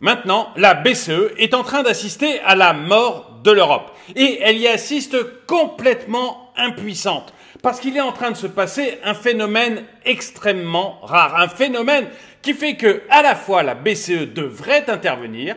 Maintenant, la BCE est en train d'assister à la mort de l'Europe. Et elle y assiste complètement impuissante. Parce qu'il est en train de se passer un phénomène extrêmement rare. Un phénomène qui fait que, à la fois, la BCE devrait intervenir,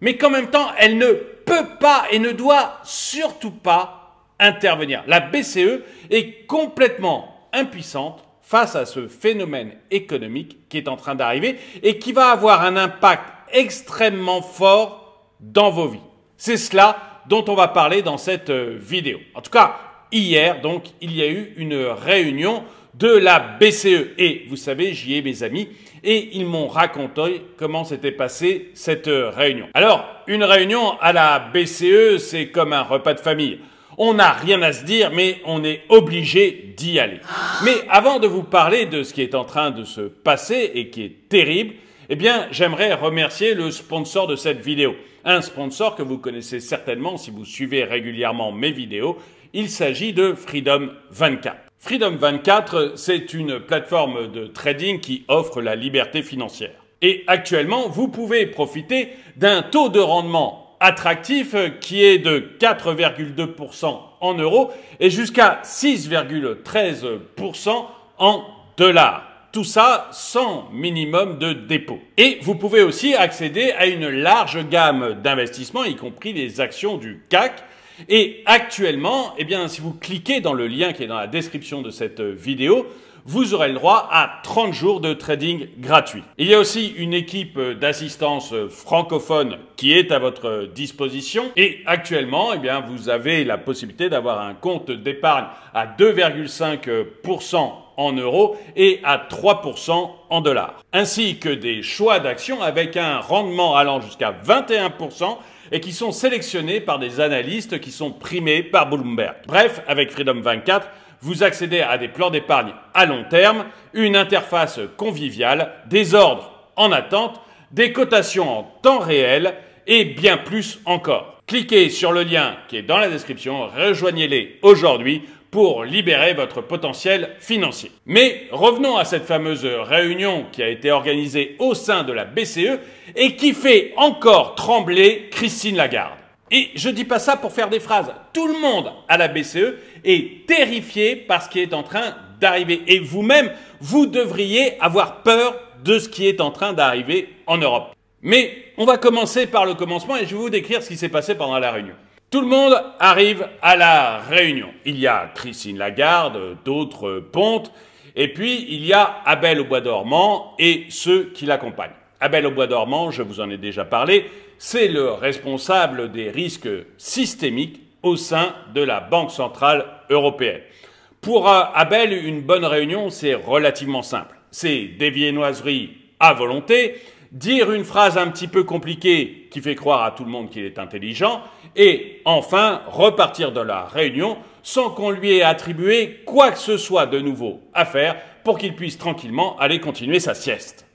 mais qu'en même temps, elle ne peut pas et ne doit surtout pas intervenir. La BCE est complètement impuissante face à ce phénomène économique qui est en train d'arriver et qui va avoir un impact extrêmement fort dans vos vies. C'est cela dont on va parler dans cette euh, vidéo. En tout cas, hier, donc, il y a eu une réunion de la BCE. Et vous savez, j'y ai mes amis et ils m'ont raconté comment s'était passée cette euh, réunion. Alors, une réunion à la BCE, c'est comme un repas de famille. On n'a rien à se dire, mais on est obligé d'y aller. Mais avant de vous parler de ce qui est en train de se passer et qui est terrible, eh bien, j'aimerais remercier le sponsor de cette vidéo. Un sponsor que vous connaissez certainement si vous suivez régulièrement mes vidéos. Il s'agit de Freedom 24. Freedom 24, c'est une plateforme de trading qui offre la liberté financière. Et actuellement, vous pouvez profiter d'un taux de rendement attractif qui est de 4,2% en euros et jusqu'à 6,13% en dollars. Tout ça sans minimum de dépôt. Et vous pouvez aussi accéder à une large gamme d'investissements, y compris les actions du CAC. Et actuellement, eh bien, si vous cliquez dans le lien qui est dans la description de cette vidéo, vous aurez le droit à 30 jours de trading gratuit. Il y a aussi une équipe d'assistance francophone qui est à votre disposition et actuellement, eh bien, vous avez la possibilité d'avoir un compte d'épargne à 2,5% en euros et à 3% en dollars, ainsi que des choix d'actions avec un rendement allant jusqu'à 21% et qui sont sélectionnés par des analystes qui sont primés par Bloomberg. Bref, avec Freedom 24, vous accédez à des plans d'épargne à long terme, une interface conviviale, des ordres en attente, des cotations en temps réel et bien plus encore. Cliquez sur le lien qui est dans la description, rejoignez-les aujourd'hui pour libérer votre potentiel financier. Mais revenons à cette fameuse réunion qui a été organisée au sein de la BCE et qui fait encore trembler Christine Lagarde. Et je dis pas ça pour faire des phrases. Tout le monde à la BCE est terrifié par ce qui est en train d'arriver. Et vous-même, vous devriez avoir peur de ce qui est en train d'arriver en Europe. Mais on va commencer par le commencement et je vais vous décrire ce qui s'est passé pendant la réunion. Tout le monde arrive à la Réunion. Il y a Christine Lagarde, d'autres pontes, et puis il y a Abel au Bois dormant et ceux qui l'accompagnent. Abel au Bois dormant, je vous en ai déjà parlé, c'est le responsable des risques systémiques au sein de la Banque centrale européenne. Pour euh, Abel, une bonne réunion, c'est relativement simple. C'est des viennoiseries à volonté, dire une phrase un petit peu compliquée qui fait croire à tout le monde qu'il est intelligent, et enfin repartir de la réunion sans qu'on lui ait attribué quoi que ce soit de nouveau à faire pour qu'il puisse tranquillement aller continuer sa sieste.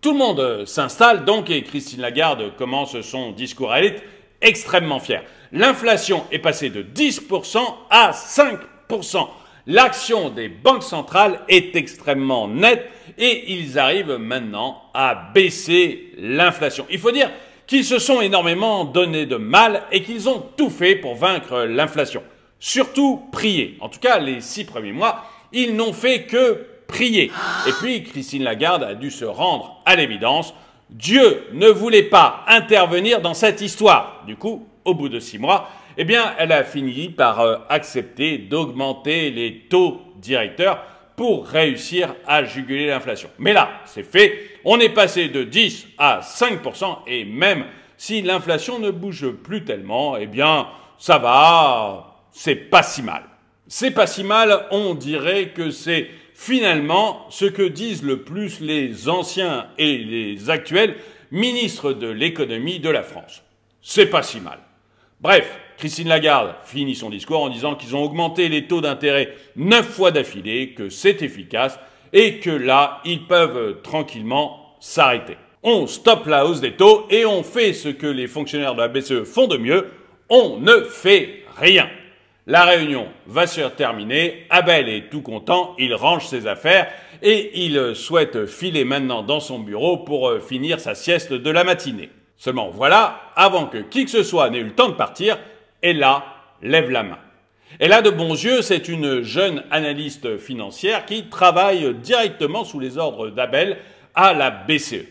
Tout le monde euh, s'installe donc et Christine Lagarde commence son discours. à est extrêmement fière. L'inflation est passée de 10% à 5%. L'action des banques centrales est extrêmement nette et ils arrivent maintenant à baisser l'inflation. Il faut dire qu'ils se sont énormément donné de mal et qu'ils ont tout fait pour vaincre l'inflation. Surtout prier. En tout cas, les six premiers mois, ils n'ont fait que prier. Et puis, Christine Lagarde a dû se rendre à l'évidence. Dieu ne voulait pas intervenir dans cette histoire. Du coup, au bout de six mois, eh bien, elle a fini par euh, accepter d'augmenter les taux directeurs pour réussir à juguler l'inflation. Mais là, c'est fait, on est passé de 10 à 5%, et même si l'inflation ne bouge plus tellement, eh bien, ça va, c'est pas si mal. C'est pas si mal, on dirait que c'est finalement ce que disent le plus les anciens et les actuels ministres de l'économie de la France. C'est pas si mal. Bref, Christine Lagarde finit son discours en disant qu'ils ont augmenté les taux d'intérêt neuf fois d'affilée, que c'est efficace et que là, ils peuvent tranquillement s'arrêter. On stoppe la hausse des taux et on fait ce que les fonctionnaires de la BCE font de mieux, on ne fait rien. La réunion va se terminer, Abel est tout content, il range ses affaires et il souhaite filer maintenant dans son bureau pour euh, finir sa sieste de la matinée. Seulement voilà, avant que qui que ce soit n'ait eu le temps de partir, Ella lève la main. Ella de bons yeux, c'est une jeune analyste financière qui travaille directement sous les ordres d'Abel à la BCE.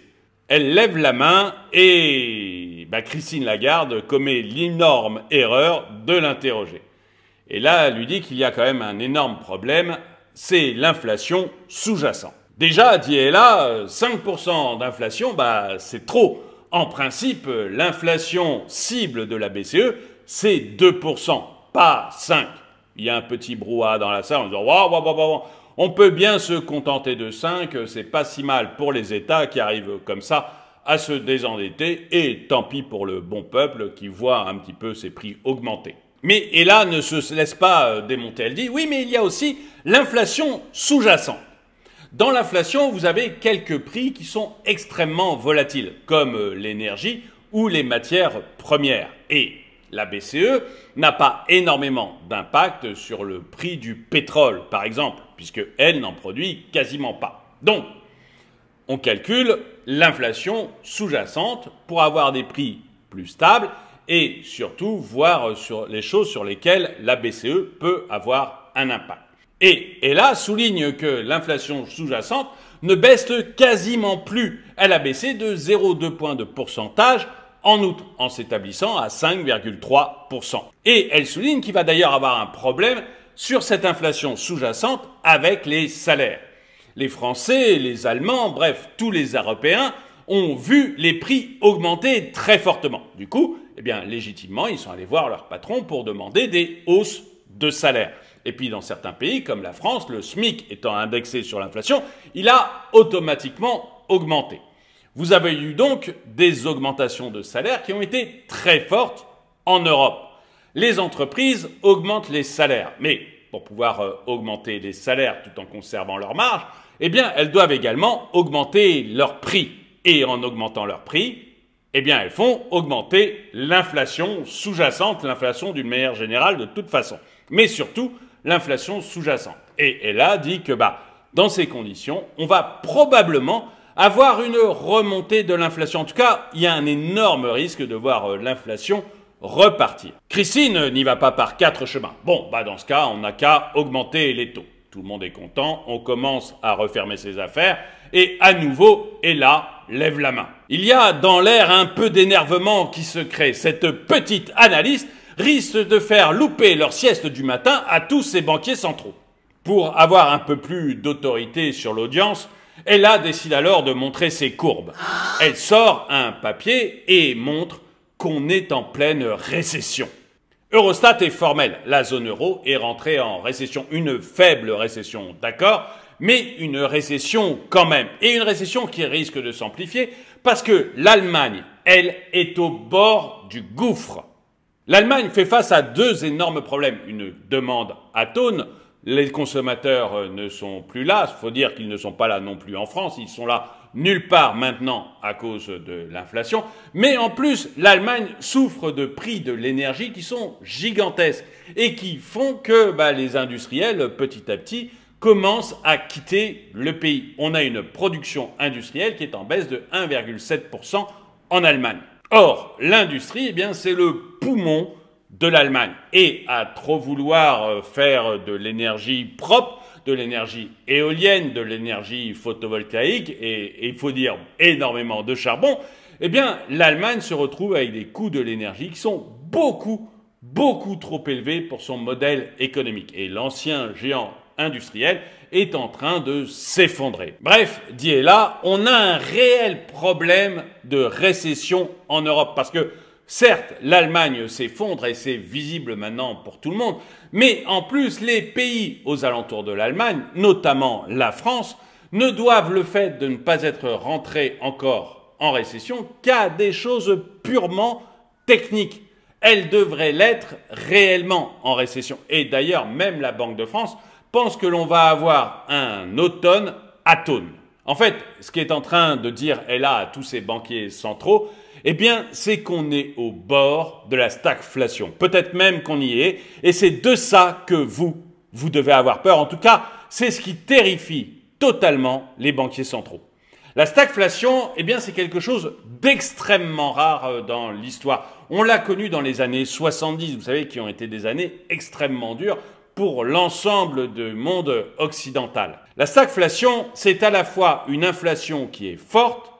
Elle lève la main et bah, Christine Lagarde commet l'énorme erreur de l'interroger. Et là, lui dit qu'il y a quand même un énorme problème, c'est l'inflation sous-jacente. Déjà, dit Ella, 5% d'inflation, bah, c'est trop en principe, l'inflation cible de la BCE, c'est 2%, pas 5%. Il y a un petit brouhaha dans la salle en disant on peut bien se contenter de 5, c'est pas si mal pour les États qui arrivent comme ça à se désendetter, et tant pis pour le bon peuple qui voit un petit peu ses prix augmenter. Mais là, ne se laisse pas euh, démonter, elle dit oui, mais il y a aussi l'inflation sous-jacente. Dans l'inflation, vous avez quelques prix qui sont extrêmement volatiles, comme euh, l'énergie ou les matières premières. Et la BCE n'a pas énormément d'impact sur le prix du pétrole, par exemple, puisque elle n'en produit quasiment pas. Donc, on calcule l'inflation sous-jacente pour avoir des prix plus stables et surtout voir sur les choses sur lesquelles la BCE peut avoir un impact. Et, et souligne que l'inflation sous-jacente ne baisse quasiment plus. Elle a baissé de 0,2 point de pourcentage en août, en s'établissant à 5,3%. Et elle souligne qu'il va d'ailleurs avoir un problème sur cette inflation sous-jacente avec les salaires. Les Français, les Allemands, bref, tous les Européens ont vu les prix augmenter très fortement. Du coup, eh bien, légitimement, ils sont allés voir leur patron pour demander des hausses de salaire. Et puis dans certains pays, comme la France, le SMIC étant indexé sur l'inflation, il a automatiquement augmenté. Vous avez eu donc des augmentations de salaires qui ont été très fortes en Europe. Les entreprises augmentent les salaires, mais pour pouvoir euh, augmenter les salaires tout en conservant leur marge, eh elles doivent également augmenter leurs prix. Et en augmentant leurs prix, eh bien, elles font augmenter l'inflation sous-jacente, l'inflation d'une manière générale de toute façon. Mais surtout, l'inflation sous-jacente. Et Ella dit que bah, dans ces conditions, on va probablement avoir une remontée de l'inflation. En tout cas, il y a un énorme risque de voir euh, l'inflation repartir. Christine n'y va pas par quatre chemins. Bon, bah dans ce cas, on n'a qu'à augmenter les taux. Tout le monde est content, on commence à refermer ses affaires, et à nouveau, Ella lève la main. Il y a dans l'air un peu d'énervement qui se crée. Cette petite analyste risquent de faire louper leur sieste du matin à tous ces banquiers centraux. Pour avoir un peu plus d'autorité sur l'audience, Ella décide alors de montrer ses courbes. Elle sort un papier et montre qu'on est en pleine récession. Eurostat est formel. La zone euro est rentrée en récession. Une faible récession, d'accord, mais une récession quand même. Et une récession qui risque de s'amplifier parce que l'Allemagne, elle, est au bord du gouffre. L'Allemagne fait face à deux énormes problèmes. Une demande atone, les consommateurs euh, ne sont plus là, il faut dire qu'ils ne sont pas là non plus en France, ils sont là nulle part maintenant à cause de l'inflation, mais en plus l'Allemagne souffre de prix de l'énergie qui sont gigantesques et qui font que bah, les industriels petit à petit commencent à quitter le pays. On a une production industrielle qui est en baisse de 1,7% en Allemagne. Or, l'industrie, eh bien, c'est le poumon de l'Allemagne. Et à trop vouloir euh, faire de l'énergie propre, de l'énergie éolienne, de l'énergie photovoltaïque, et il faut dire énormément de charbon, eh bien, l'Allemagne se retrouve avec des coûts de l'énergie qui sont beaucoup, beaucoup trop élevés pour son modèle économique. Et l'ancien géant industrielle est en train de s'effondrer. Bref, dit et là, on a un réel problème de récession en Europe parce que Certes, l'Allemagne s'effondre et c'est visible maintenant pour tout le monde, mais en plus, les pays aux alentours de l'Allemagne, notamment la France, ne doivent le fait de ne pas être rentrés encore en récession qu'à des choses purement techniques. Elles devraient l'être réellement en récession. Et d'ailleurs, même la Banque de France pense que l'on va avoir un automne atone. En fait, ce qui est en train de dire Ella à tous ces banquiers centraux, eh bien, c'est qu'on est au bord de la stagflation. Peut-être même qu'on y est. Et c'est de ça que vous, vous devez avoir peur. En tout cas, c'est ce qui terrifie totalement les banquiers centraux. La stagflation, eh bien, c'est quelque chose d'extrêmement rare euh, dans l'histoire. On l'a connu dans les années 70, vous savez, qui ont été des années extrêmement dures pour l'ensemble du monde occidental. La stagflation, c'est à la fois une inflation qui est forte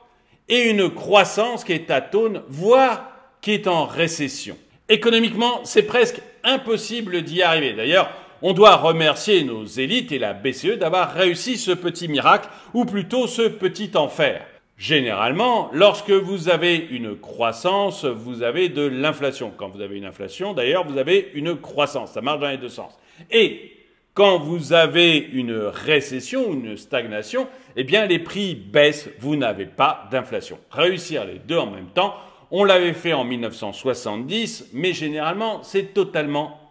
et une croissance qui est atone, voire qui est en récession. Économiquement, c'est presque impossible d'y arriver. D'ailleurs, on doit remercier nos élites et la BCE d'avoir réussi ce petit miracle, ou plutôt ce petit enfer. Généralement, lorsque vous avez une croissance, vous avez de l'inflation. Quand vous avez une inflation, d'ailleurs, vous avez une croissance. Ça marche dans les deux sens. Et quand vous avez une récession, une stagnation, eh bien, les prix baissent. Vous n'avez pas d'inflation. Réussir les deux en même temps, on l'avait fait en 1970, mais généralement, c'est totalement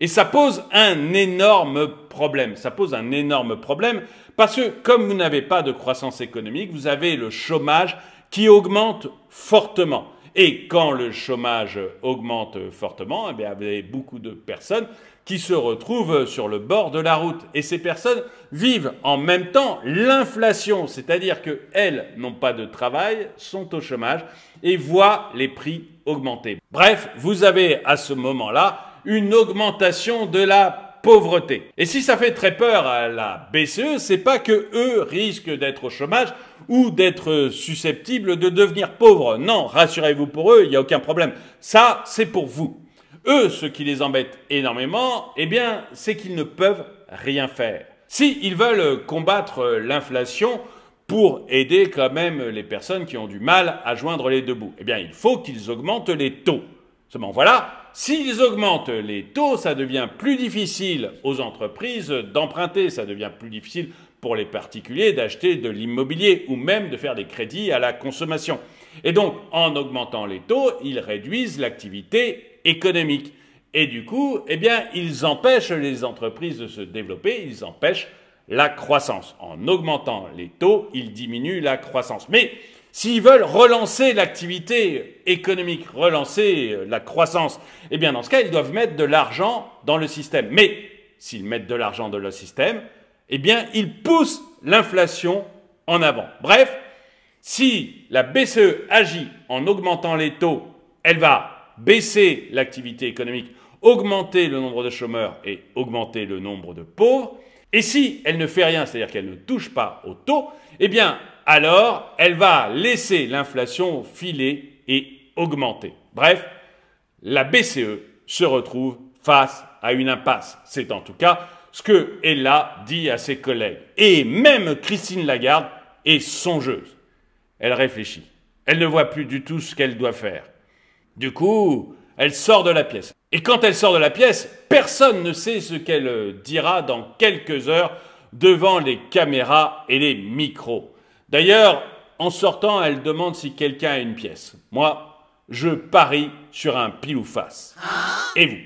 et ça pose un énorme problème. Ça pose un énorme problème parce que comme vous n'avez pas de croissance économique, vous avez le chômage qui augmente fortement. Et quand le chômage augmente fortement, eh bien, vous avez beaucoup de personnes qui se retrouvent sur le bord de la route. Et ces personnes vivent en même temps l'inflation, c'est-à-dire qu'elles n'ont pas de travail, sont au chômage et voient les prix augmenter. Bref, vous avez à ce moment-là une augmentation de la pauvreté. Et si ça fait très peur à la BCE, c'est pas que eux risquent d'être au chômage ou d'être susceptibles de devenir pauvres. Non, rassurez-vous pour eux, il n'y a aucun problème. Ça, c'est pour vous. Eux, ce qui les embête énormément, eh bien, c'est qu'ils ne peuvent rien faire. Si ils veulent combattre l'inflation pour aider quand même les personnes qui ont du mal à joindre les deux bouts, eh bien, il faut qu'ils augmentent les taux. Seulement voilà, s'ils augmentent les taux, ça devient plus difficile aux entreprises d'emprunter, ça devient plus difficile pour les particuliers d'acheter de l'immobilier ou même de faire des crédits à la consommation. Et donc, en augmentant les taux, ils réduisent l'activité économique. Et du coup, eh bien, ils empêchent les entreprises de se développer, ils empêchent la croissance. En augmentant les taux, ils diminuent la croissance. Mais S'ils veulent relancer l'activité économique, relancer euh, la croissance, eh bien dans ce cas, ils doivent mettre de l'argent dans le système. Mais s'ils mettent de l'argent dans le système, eh bien ils poussent l'inflation en avant. Bref, si la BCE agit en augmentant les taux, elle va baisser l'activité économique, augmenter le nombre de chômeurs et augmenter le nombre de pauvres. Et si elle ne fait rien, c'est-à-dire qu'elle ne touche pas aux taux, eh bien alors elle va laisser l'inflation filer et augmenter. Bref, la BCE se retrouve face à une impasse. C'est en tout cas ce que a dit à ses collègues. Et même Christine Lagarde est songeuse. Elle réfléchit. Elle ne voit plus du tout ce qu'elle doit faire. Du coup, elle sort de la pièce. Et quand elle sort de la pièce, personne ne sait ce qu'elle dira dans quelques heures devant les caméras et les micros. D'ailleurs, en sortant, elle demande si quelqu'un a une pièce. Moi, je parie sur un pile ou face. Et vous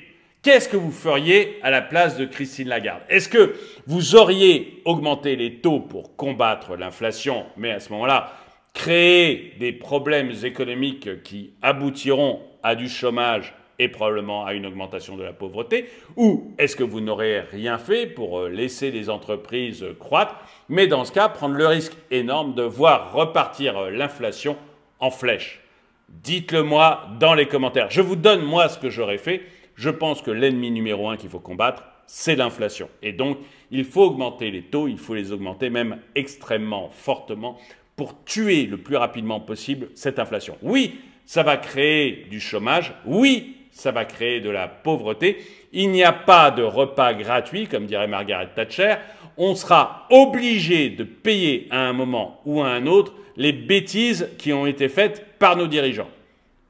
Qu'est-ce que vous feriez à la place de Christine Lagarde Est-ce que vous auriez augmenté les taux pour combattre l'inflation, mais à ce moment-là, créer des problèmes économiques qui aboutiront à du chômage et probablement à une augmentation de la pauvreté Ou est-ce que vous n'aurez rien fait pour euh, laisser les entreprises croître, mais dans ce cas, prendre le risque énorme de voir repartir euh, l'inflation en flèche Dites-le moi dans les commentaires. Je vous donne moi ce que j'aurais fait. Je pense que l'ennemi numéro un qu'il faut combattre, c'est l'inflation. Et donc, il faut augmenter les taux, il faut les augmenter même extrêmement fortement pour tuer le plus rapidement possible cette inflation. Oui, ça va créer du chômage. Oui, ça va créer de la pauvreté. Il n'y a pas de repas gratuit, comme dirait Margaret Thatcher. On sera obligé de payer à un moment ou à un autre les bêtises qui ont été faites par nos dirigeants.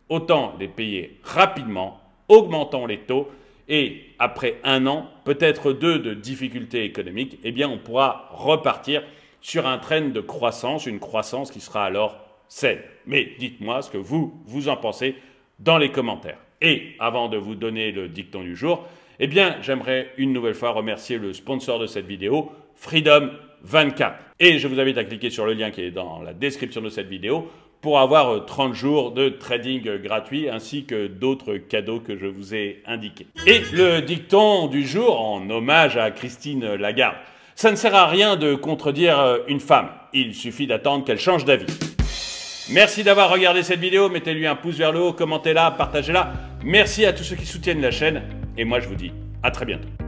Autant les payer rapidement, augmentant les taux, et après un an, peut-être deux de difficultés économiques, eh bien on pourra repartir sur un train de croissance, une croissance qui sera alors saine. Mais dites-moi ce que vous, vous en pensez dans les commentaires. Et avant de vous donner le dicton du jour, eh bien, j'aimerais une nouvelle fois remercier le sponsor de cette vidéo, Freedom 24. Et je vous invite à cliquer sur le lien qui est dans la description de cette vidéo pour avoir 30 euh, jours de trading gratuit ainsi que d'autres cadeaux que je vous ai indiqués. Et le dicton du jour en hommage à Christine Lagarde. Ça ne sert à rien de contredire euh, une femme, il suffit d'attendre qu'elle change d'avis. Merci d'avoir regardé cette vidéo, mettez-lui un pouce vers le haut, commentez-la, partagez-la. Merci à tous ceux qui soutiennent la chaîne et moi je vous dis à très bientôt.